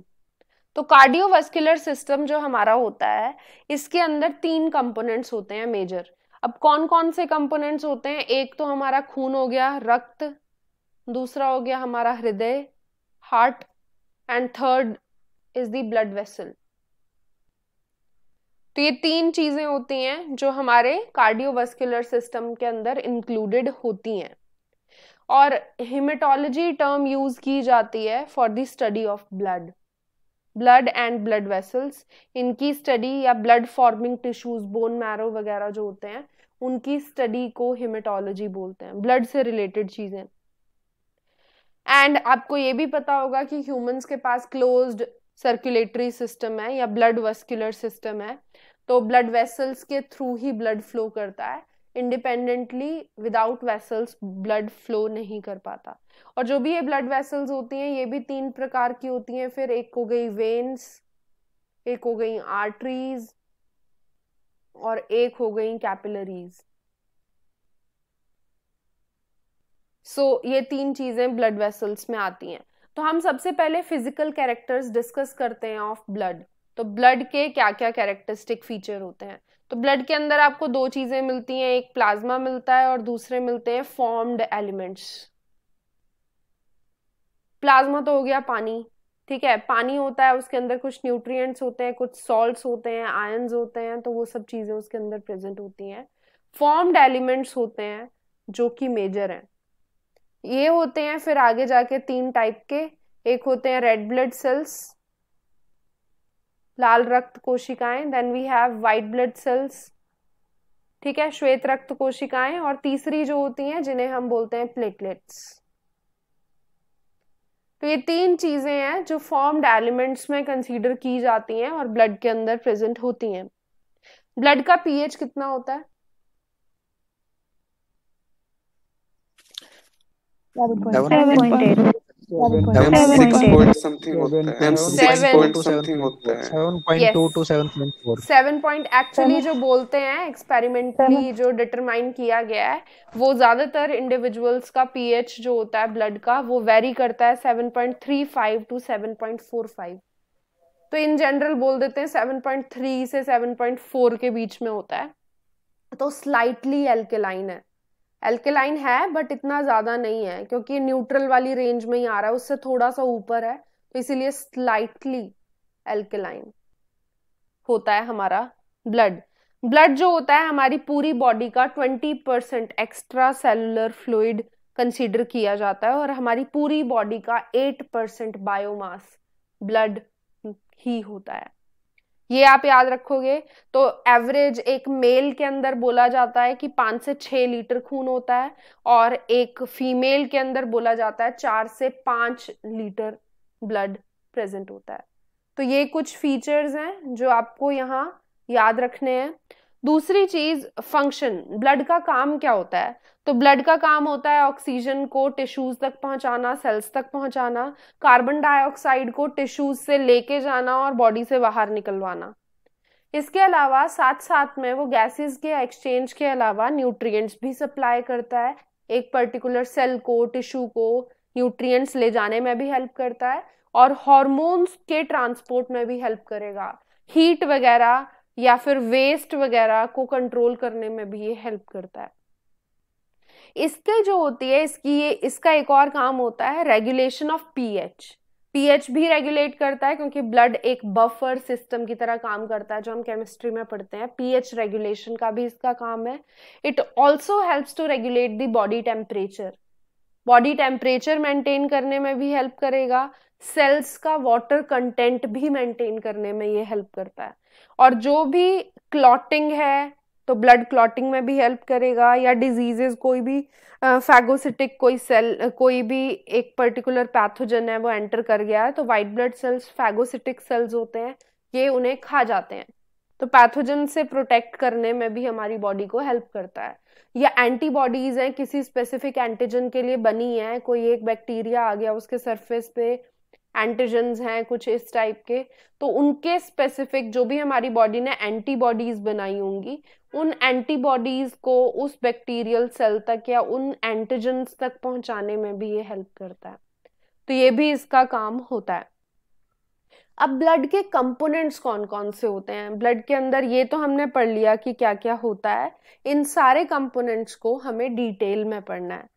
Speaker 1: तो कार्डियोवास्कुलर सिस्टम जो हमारा होता है इसके अंदर तीन कंपोनेंट्स होते हैं मेजर अब कौन कौन से कंपोनेंट्स होते हैं एक तो हमारा खून हो गया रक्त दूसरा हो गया हमारा हृदय heart and third is the blood vessel तो ये तीन चीजें होती हैं जो हमारे कार्डियोवास्कुलर सिस्टम के अंदर इंक्लूडेड होती हैं और हिमेटोलॉजी टर्म यूज की जाती है for the study of blood blood and blood vessels इनकी स्टडी या blood forming tissues bone marrow वगैरह जो होते हैं उनकी स्टडी को हिमेटोलॉजी बोलते हैं ब्लड से रिलेटेड चीज़ें एंड आपको ये भी पता होगा कि ह्यूमंस के पास क्लोज्ड सर्कुलेटरी सिस्टम है या ब्लड वेस्कुलर सिस्टम है तो ब्लड वेसल्स के थ्रू ही ब्लड फ्लो करता है independently without vessels blood flow नहीं कर पाता और जो भी ये ब्लड वेसल्स होती हैं ये भी तीन प्रकार की होती हैं फिर एक हो गई वेन्स एक हो गई आर्टरीज और एक हो गई कैपिलरीज सो so, ये तीन चीजें ब्लड वेसल्स में आती हैं तो हम सबसे पहले फिजिकल कैरेक्टर्स डिस्कस करते हैं ऑफ ब्लड तो ब्लड के क्या क्या कैरेक्टरिस्टिक फीचर होते हैं तो ब्लड के अंदर आपको दो चीज़ें मिलती हैं एक प्लाज्मा मिलता है और दूसरे मिलते हैं फॉर्म्ड एलिमेंट्स प्लाज्मा तो हो गया पानी ठीक है पानी होता है उसके अंदर कुछ न्यूट्रिएंट्स होते हैं कुछ सॉल्ट्स होते हैं आयन्स होते हैं तो वो सब चीज़ें उसके अंदर प्रेजेंट होती हैं फॉर्म्ड एलिमेंट्स होते हैं जो कि मेजर हैं ये होते हैं फिर आगे जाके तीन टाइप के एक होते हैं रेड ब्लड सेल्स लाल रक्त कोशिकाएं then we have white blood cells ठीक है श्वेत रक्त कोशिकाएं और तीसरी जो होती हैं जिन्हें हम बोलते हैं प्लेटलेट्स तो ये तीन चीज़ें हैं जो फॉर्म्ड एलिमेंट्स में कंसीडर की जाती हैं और ब्लड के अंदर प्रेजेंट होती हैं ब्लड का पीएच कितना होता है सेवन पॉइंट एट एक्चुअली जो बोलते हैं एक्सपेरिमेंटली जो डिटरमाइन किया गया है वो ज्यादातर इंडिविजुअल्स का पीएच जो होता है ब्लड का वो वेरी करता है 7.35 टू 7.45 तो इन जनरल बोल देते हैं 7.3 से 7.4 के बीच में होता है तो स्लाइटली एल्केलाइन है एल्केलाइन है बट इतना ज़्यादा नहीं है क्योंकि न्यूट्रल वाली रेंज में ही आ रहा है उससे थोड़ा सा ऊपर है तो इसीलिए स्लाइटली एल्केलाइन होता है हमारा ब्लड ब्लड जो होता है हमारी पूरी बॉडी का twenty percent extra cellular fluid consider किया जाता है और हमारी पूरी बॉडी का एट परसेंट बायोमास ब्लड ही होता है ये आप याद रखोगे तो एवरेज एक मेल के अंदर बोला जाता है कि पाँच से छः लीटर खून होता है और एक फीमेल के अंदर बोला जाता है चार से पाँच लीटर ब्लड प्रेजेंट होता है तो ये कुछ फीचर्स हैं जो आपको यहाँ याद रखने हैं दूसरी चीज फंक्शन ब्लड का काम क्या होता है तो ब्लड का काम होता है ऑक्सीजन को टिश्यूज तक पहुंचाना सेल्स तक पहुंचाना कार्बन डाइऑक्साइड को टिश्यूज से लेके जाना और बॉडी से बाहर निकलवाना इसके अलावा साथ साथ में वो गैसेस के एक्सचेंज के अलावा न्यूट्रिएंट्स भी सप्लाई करता है एक पर्टिकुलर सेल को टिश्यू को न्यूट्रिएंट्स ले जाने में भी हेल्प करता है और हॉर्मोन्स के ट्रांसपोर्ट में भी हेल्प करेगा हीट वगैरह या फिर वेस्ट वगैरह को कंट्रोल करने में भी ये हेल्प करता है इसके जो होती है इसकी ये इसका एक और काम होता है रेगुलेशन ऑफ पीएच पीएच भी रेगुलेट करता है क्योंकि ब्लड एक बफर सिस्टम की तरह काम करता है जो हम केमिस्ट्री में पढ़ते हैं पीएच रेगुलेशन का भी इसका काम है it also helps to regulate the body temperature body temperature maintain करने में भी हेल्प करेगा सेल्स का वाटर कंटेंट भी मेंटेन करने में ये हेल्प करता है और जो भी क्लॉटिंग है तो ब्लड क्लॉटिंग में भी हेल्प करेगा या डिजीजेस कोई भी फैगोसिटिक कोई सेल कोई भी एक पर्टिकुलर पैथोजन है वो एंटर कर गया है तो white blood cells phagocytic cells होते हैं ये उन्हें खा जाते हैं तो पैथोजन से प्रोटेक्ट करने में भी हमारी बॉडी को हेल्प करता है या एंटीबॉडीज हैं किसी स्पेसिफिक एंटीजन के लिए बनी है कोई एक बैक्टीरिया आ गया उसके सरफेस पे एंटीजन्स हैं कुछ इस टाइप के तो उनके स्पेसिफिक जो भी हमारी बॉडी ने एंटीबॉडीज बनाई होंगी उन एंटीबॉडीज को उस बैक्टीरियल सेल तक या उन एंटीजन्स तक पहुंचाने में भी ये हेल्प करता है तो ये भी इसका काम होता है अब ब्लड के कंपोनेंट्स कौन कौन से होते हैं ब्लड के अंदर ये तो हमने पढ़ लिया कि क्या क्या होता है इन सारे कंपोनेंट्स को हमें डिटेल में पढ़ना है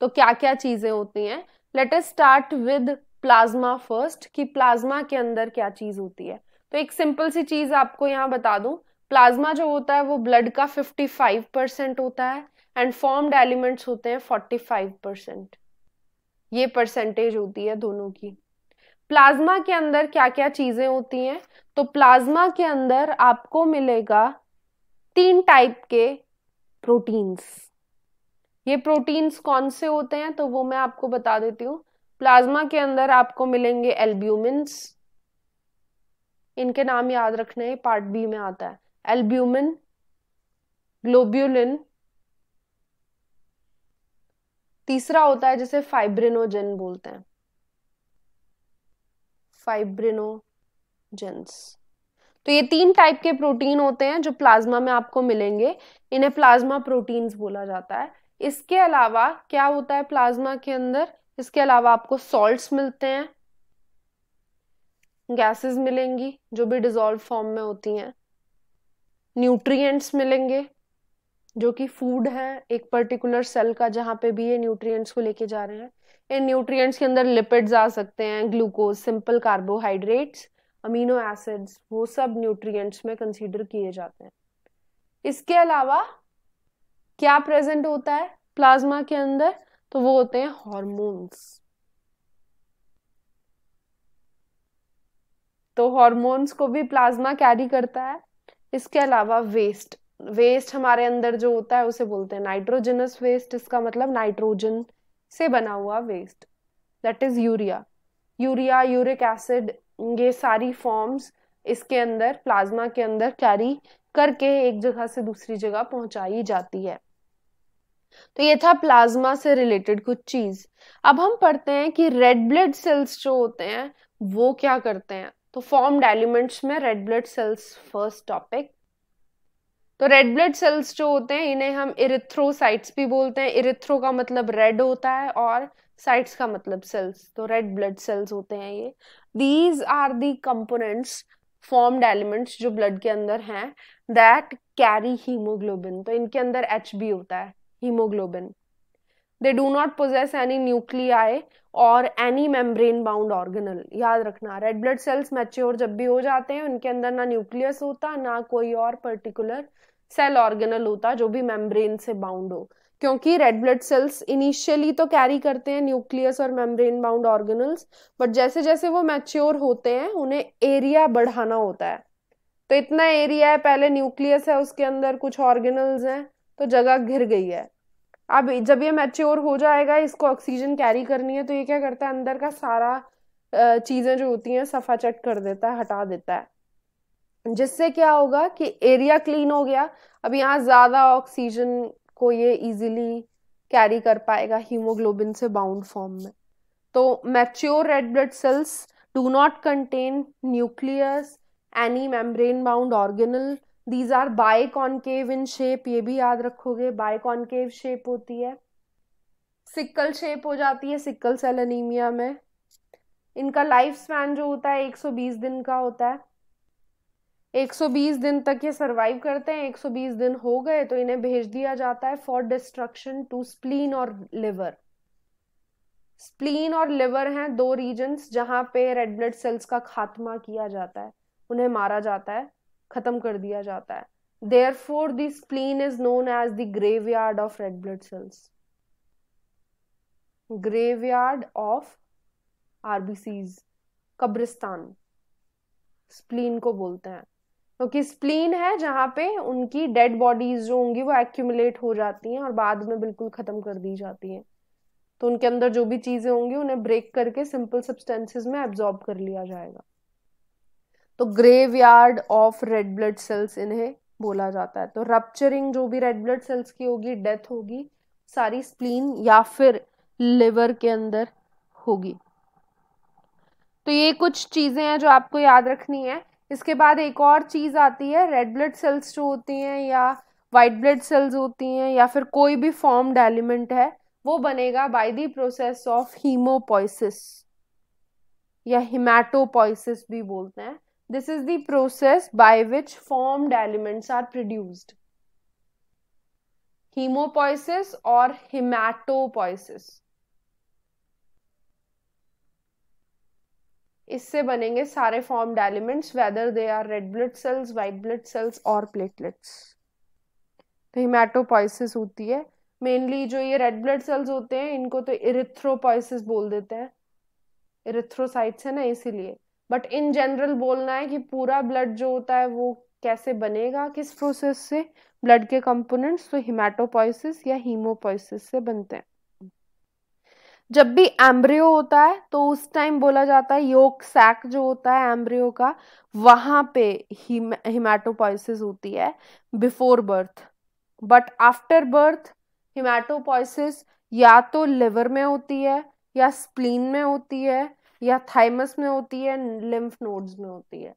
Speaker 1: तो क्या क्या चीज़ें होती हैं let's start with plasma first कि प्लाज्मा के अंदर क्या चीज होती है तो एक सिंपल सी चीज आपको यहाँ बता दूं प्लाज्मा जो होता है वो ब्लड का 55 परसेंट होता है एंड फॉर्म्ड एलिमेंट्स होते हैं 45 परसेंट ये परसेंटेज होती है दोनों की प्लाज्मा के अंदर क्या क्या चीजें होती हैं तो प्लाज्मा के अंदर आपको मिलेगा तीन टाइप के प्रोटीन्स ये प्रोटीन्स कौन से होते हैं तो वो मैं आपको बता देती हूँ प्लाज्मा के अंदर आपको मिलेंगे एल्ब्यूमिन्स इनके नाम याद रखने पार्ट बी में आता है एल्ब्यूमिन ग्लोब्यूलिन तीसरा होता है जिसे फाइब्रिनोजेन बोलते हैं फाइब्रिनोजेंस तो ये तीन टाइप के प्रोटीन होते हैं जो प्लाज्मा में आपको मिलेंगे इन्हें प्लाज्मा प्रोटीन्स बोला जाता है इसके अलावा क्या होता है प्लाज्मा के अंदर इसके अलावा आपको सॉल्ट मिलते हैं गैसेस मिलेंगी जो भी डिजोल्व फॉर्म में होती हैं न्यूट्रिएंट्स मिलेंगे जो कि फूड है एक पर्टिकुलर सेल का जहाँ पे भी ये न्यूट्रिएंट्स को लेके जा रहे हैं इन न्यूट्रिएंट्स के अंदर लिपिड्स आ सकते हैं glucose simple carbohydrates amino acids वो सब न्यूट्रिएंट्स में कंसीडर किए जाते हैं इसके अलावा क्या प्रेजेंट होता है प्लाज्मा के अंदर तो वो होते हैं हॉर्मोन्स तो हॉर्मोन्स को भी प्लाज्मा कैरी करता है इसके अलावा वेस्ट वेस्ट हमारे अंदर जो होता है उसे बोलते हैं नाइट्रोजनस वेस्ट इसका मतलब नाइट्रोजन से बना हुआ waste that is urea urea uric acid ये सारी फॉर्म्स इसके अंदर प्लाज्मा के अंदर कैरी करके एक जगह से दूसरी जगह पहुंचाई जाती है तो ये था प्लाज्मा से रिलेटेड कुछ चीज अब हम पढ़ते हैं कि रेड ब्लड सेल्स जो होते हैं वो क्या करते हैं तो फॉर्म्ड एलिमेंट्स में red blood cells first topic तो रेड ब्लड सेल्स जो होते हैं इन्हें हम इरिथ्रोसाइट्स भी बोलते हैं इरिथ्रो का मतलब रेड होता है और साइट्स का मतलब सेल्स तो रेड ब्लड सेल्स होते हैं ये these are the components formed elements जो ब्लड के अंदर हैं दैट कैरी हीमोग्लोबिन तो इनके अंदर एच बी होता है haemoglobin they do not possess any nuclei और एनी मेम्ब्रेन बाउंड ऑर्गेनल याद रखना रेड ब्लड सेल्स मैच्योर जब भी हो जाते हैं उनके अंदर ना न्यूक्लियस होता ना कोई और पर्टिकुलर सेल ऑर्गेनल होता जो भी मेम्ब्रेन से बाउंड हो क्योंकि रेड ब्लड सेल्स इनिशियली तो कैरी करते हैं न्यूक्लियस और मेम्ब्रेन बाउंड ऑर्गेनल्स बट जैसे जैसे वो मैच्योर होते हैं उन्हें एरिया बढ़ाना होता है तो इतना एरिया है पहले न्यूक्लियस है उसके अंदर कुछ ऑर्गेनल्स हैं तो जगह घिर गई है अब जब ये मैच्योर हो जाएगा इसको ऑक्सीजन कैरी करनी है तो ये क्या करता है अंदर का सारा चीज़ें जो होती हैं सफा चट कर देता है हटा देता है जिससे क्या होगा कि एरिया क्लीन हो गया अब यहाँ ज़्यादा ऑक्सीजन को ये इजीली कैरी कर पाएगा हीमोग्लोबिन से बाउंड फॉर्म में तो mature red blood cells do not contain nucleus any membrane bound organelle these are biconcave in shape ये भी याद रखोगे बाय कॉन्केव शेप होती है सिक्कल शेप हो जाती है सिक्कल सेल एनीमिया में इनका लाइफ स्पैन जो होता है 120 दिन का होता है 120 दिन तक ये सरवाइव करते हैं 120 दिन हो गए तो इन्हें भेज दिया जाता है फॉर डिस्ट्रक्शन टू स्प्लीन और लिवर स्प्लीन और लिवर हैं दो रीजन्स जहां पे रेड ब्लड सेल्स का खात्मा किया जाता है उन्हें मारा जाता है खत्म कर दिया जाता है therefore the spleen is known as the graveyard of red blood cells graveyard of RBCs कब्रिस्तान स्प्लीन को बोलते हैं क्योंकि तो स्प्लीन है जहां पे उनकी डेड बॉडीज जो होंगी वो एक्यूमुलेट हो जाती हैं और बाद में बिल्कुल ख़त्म कर दी जाती हैं तो उनके अंदर जो भी चीज़ें होंगी उन्हें ब्रेक करके सिंपल सब्सटेंसेस में एब्जॉर्ब कर लिया जाएगा तो graveyard of red blood cells इन्हें बोला जाता है तो रप्चरिंग जो भी रेड ब्लड सेल्स की होगी डेथ होगी सारी स्प्लीन या फिर लिवर के अंदर होगी तो ये कुछ चीज़ें हैं जो आपको याद रखनी है इसके बाद एक और चीज़ आती है रेड ब्लड सेल्स जो होती हैं या वाइट ब्लड सेल्स होती हैं या फिर कोई भी फॉर्म्ड एलिमेंट है वो बनेगा by the process of haemopoiesis या हिमाटोपोइसिस भी बोलते हैं This is the process by which formed elements are produced. Hemopoiesis or hematopoiesis. इससे बनेंगे सारे formed elements whether they are red blood cells white blood cells और प्लेटलेट्स तो haematopoiesis होती है मेनली जो ये रेड ब्लड सेल्स होते हैं इनको तो इरिथ्रोपोइसिस बोल देते हैं इरिथ्रोसाइट्स है ना इसीलिए बट इन जनरल बोलना है कि पूरा ब्लड जो होता है वो कैसे बनेगा किस प्रोसेस से ब्लड के कंपोनेंट्स तो हिमाटोपोइसिस या हीमोपोइसिस से बनते हैं जब भी एम्ब्रियो होता है तो उस टाइम बोला जाता है योक सैक जो होता है एम्ब्रियो का वहां पे हिम, हिमाटोपोइसिस होती है before birth but after birth haematopoiesis या तो लिवर में होती है या स्प्लीन में होती है या थाइमस में होती है लिम्फ नोड्स में होती है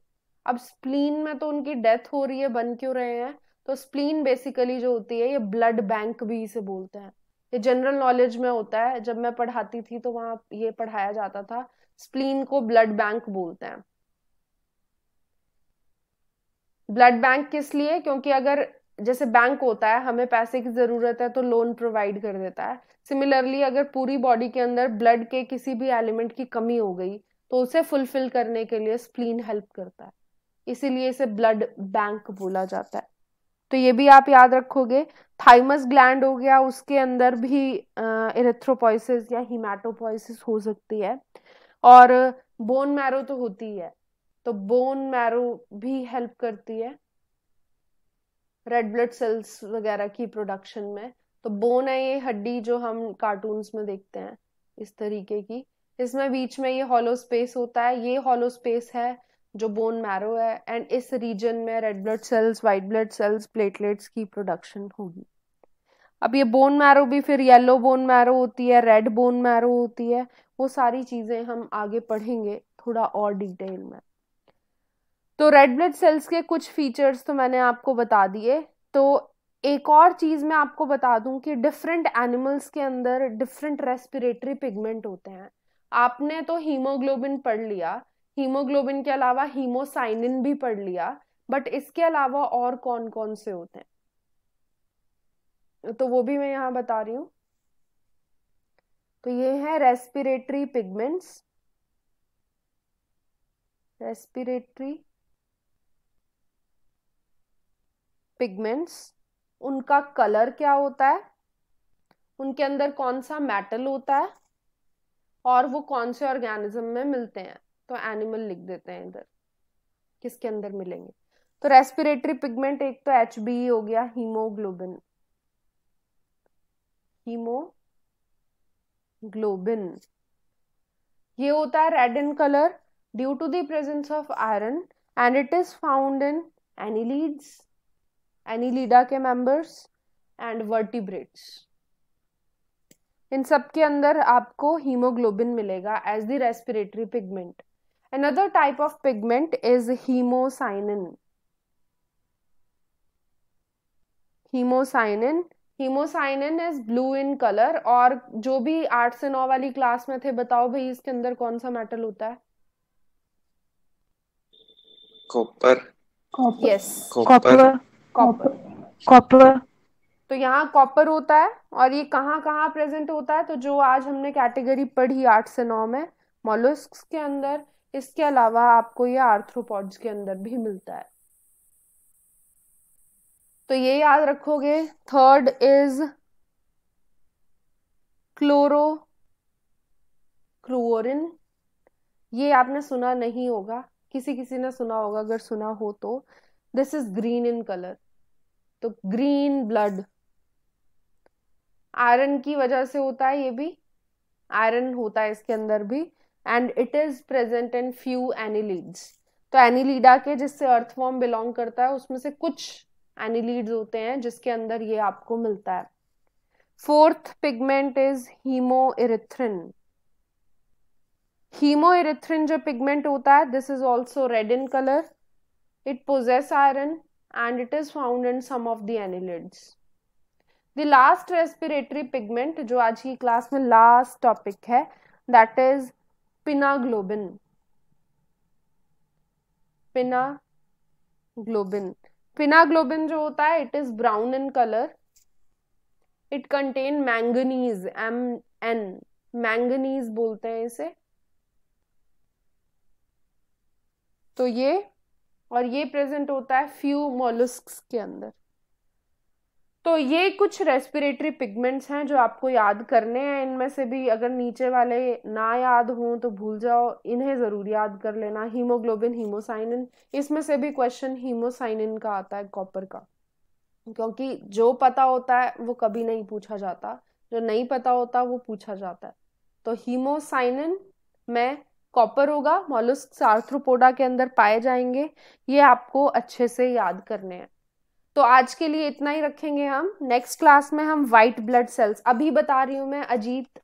Speaker 1: अब स्प्लीन में तो उनकी डेथ हो रही है बन क्यों रहे हैं तो स्प्लीन बेसिकली जो होती है ये ब्लड बैंक भी इसे बोलते हैं ये जनरल नॉलेज में होता है जब मैं पढ़ाती थी तो वहां ये पढ़ाया जाता था स्प्लीन को ब्लड बैंक बोलते हैं ब्लड बैंक किस लिए क्योंकि अगर जैसे बैंक होता है हमें पैसे की ज़रूरत है तो लोन प्रोवाइड कर देता है सिमिलरली अगर पूरी बॉडी के अंदर ब्लड के किसी भी एलिमेंट की कमी हो गई तो उसे फुलफिल करने के लिए स्प्लीन हेल्प करता है इसीलिए इसे ब्लड बैंक बोला जाता है तो ये भी आप याद रखोगे थाइमस ग्लैंड हो गया उसके अंदर भी इरेथ्रोपोइसिस या हिमाटोपोइसिस हो सकती है और बोन मैरो तो होती है तो बोन मैरो भी हेल्प करती है रेड ब्लड सेल्स वगैरह की प्रोडक्शन में तो बोन है ये हड्डी जो हम कार्टून्स में देखते हैं इस तरीके की इसमें बीच में ये हॉलो स्पेस होता है ये हॉलो स्पेस है जो बोन मैरो है एंड इस रीजन में red blood cells white blood cells platelets की प्रोडक्शन होगी अब ये बोन मैरो भी फिर येलो बोन मैरो होती है रेड बोन मैरो होती है वो सारी चीज़ें हम आगे पढ़ेंगे थोड़ा और डिटेल में तो रेड ब्लड सेल्स के कुछ फीचर्स तो मैंने आपको बता दिए तो एक और चीज़ मैं आपको बता दूं कि डिफरेंट एनिमल्स के अंदर डिफरेंट रेस्पिरेटरी पिगमेंट होते हैं आपने तो हीमोग्लोबिन पढ़ लिया हीमोग्लोबिन के अलावा हीमोसाइनिन भी पढ़ लिया बट इसके अलावा और कौन कौन से होते हैं तो वो भी मैं यहाँ बता रही हूँ तो ये है रेस्पिरेटरी पिगमेंट्स रेस्पिरेटरी पिगमेंट्स उनका कलर क्या होता है उनके अंदर कौन सा मेटल होता है और वो कौन से ऑर्गेनिज्म में मिलते हैं तो एनिमल लिख देते हैं इधर किसके अंदर मिलेंगे तो रेस्पिरेटरी पिगमेंट एक तो एच बी e हो गया हीमोग्लोबिन हीमोग्लोबिन ये होता है red in colour due to the presence of iron and it is found in annelids Annelida के मेंबर्स एंड वर्टिब्रेट्स इन सब के अंदर आपको हीमोग्लोबिन मिलेगा as the respiratory pigment another type of pigment is haemocyanin haemocyanin haemocyanin is blue in colour और जो भी आठ से नौ वाली क्लास में थे बताओ भाई इसके अंदर कौन सा मेटल होता है copper yes copper copper copper तो यहाँ कॉपर होता है और ये कहाँ कहाँ प्रेजेंट होता है तो जो आज हमने कैटेगरी पढ़ी आठ से नौ में मोलस्क के अंदर इसके अलावा आपको ये आर्थ्रोपॉड्स के अंदर भी मिलता है तो ये याद रखोगे थर्ड इज क्लोरो क्लोरिन ये आपने सुना नहीं होगा किसी किसी ने सुना होगा अगर सुना हो तो this is green in colour तो ग्रीन ब्लड आयरन की वजह से होता है ये भी आयरन होता है इसके अंदर भी and it is present in few annelids तो एनिलीडा के जिससे अर्थफॉर्म बिलोंग करता है उसमें से कुछ एनिलीड्स होते हैं जिसके अंदर ये आपको मिलता है fourth pigment is haemerythrin haemerythrin जो पिगमेंट होता है this is also red in colour It possesses iron and it is found in some of the annelids. The last respiratory pigment जो आज की क्लास में last topic है that is pinnaglobin pinnaglobin pinnaglobin जो होता है it is brown in colour it contain manganese M N manganese बोलते हैं इसे तो ये और ये प्रेजेंट होता है फ्यू मोलस्क के अंदर तो ये कुछ रेस्पिरेटरी पिगमेंट्स हैं जो आपको याद करने हैं इनमें से भी अगर नीचे वाले ना याद हों तो भूल जाओ इन्हें ज़रूर याद कर लेना हीमोग्लोबिन हीमोसाइनिन इसमें से भी क्वेश्चन हीमोसाइनिन का आता है कॉपर का क्योंकि जो पता होता है वो कभी नहीं पूछा जाता जो नहीं पता होता वो पूछा जाता है तो हीमोसाइनिन में कॉपर होगा मॉलुस्क सार्थ्रोपोडा के अंदर पाए जाएंगे ये आपको अच्छे से याद करने हैं तो आज के लिए इतना ही रखेंगे हम नेक्स्ट क्लास में हम वाइट ब्लड सेल्स अभी बता रही हूँ मैं अजीत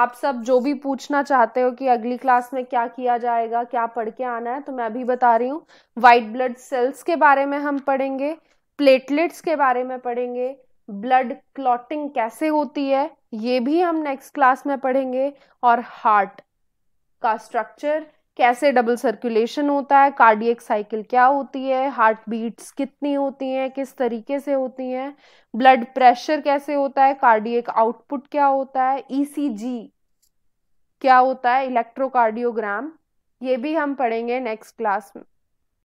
Speaker 1: आप सब जो भी पूछना चाहते हो कि अगली क्लास में क्या किया जाएगा क्या पढ़ के आना है तो मैं अभी बता रही हूँ वाइट ब्लड सेल्स के बारे में हम पढ़ेंगे प्लेटलेट्स के बारे में पढ़ेंगे ब्लड क्लॉटिंग कैसे होती है ये भी हम नेक्स्ट क्लास में पढ़ेंगे और हार्ट का स्ट्रक्चर कैसे डबल सर्कुलेशन होता है कार्डियक साइकिल क्या होती है हार्ट बीट्स कितनी होती हैं किस तरीके से होती हैं ब्लड प्रेशर कैसे होता है कार्डियक आउटपुट क्या होता है ईसीजी e क्या होता है इलेक्ट्रोकार्डियोग्राम ये भी हम पढ़ेंगे नेक्स्ट क्लास में